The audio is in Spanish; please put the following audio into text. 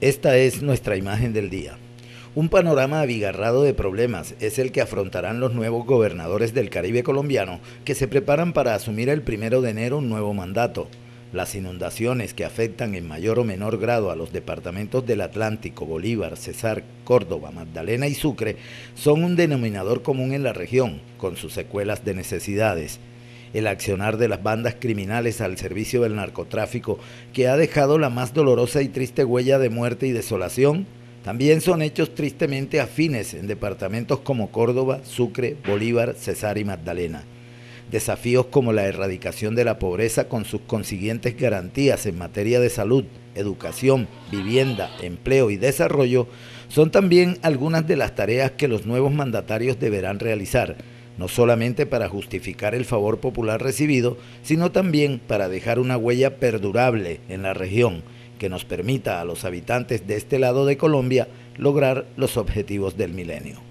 Esta es nuestra imagen del día. Un panorama abigarrado de problemas es el que afrontarán los nuevos gobernadores del Caribe colombiano que se preparan para asumir el primero de enero un nuevo mandato. Las inundaciones que afectan en mayor o menor grado a los departamentos del Atlántico, Bolívar, Cesar, Córdoba, Magdalena y Sucre son un denominador común en la región, con sus secuelas de necesidades el accionar de las bandas criminales al servicio del narcotráfico, que ha dejado la más dolorosa y triste huella de muerte y desolación, también son hechos tristemente afines en departamentos como Córdoba, Sucre, Bolívar, Cesar y Magdalena. Desafíos como la erradicación de la pobreza con sus consiguientes garantías en materia de salud, educación, vivienda, empleo y desarrollo son también algunas de las tareas que los nuevos mandatarios deberán realizar no solamente para justificar el favor popular recibido, sino también para dejar una huella perdurable en la región que nos permita a los habitantes de este lado de Colombia lograr los objetivos del milenio.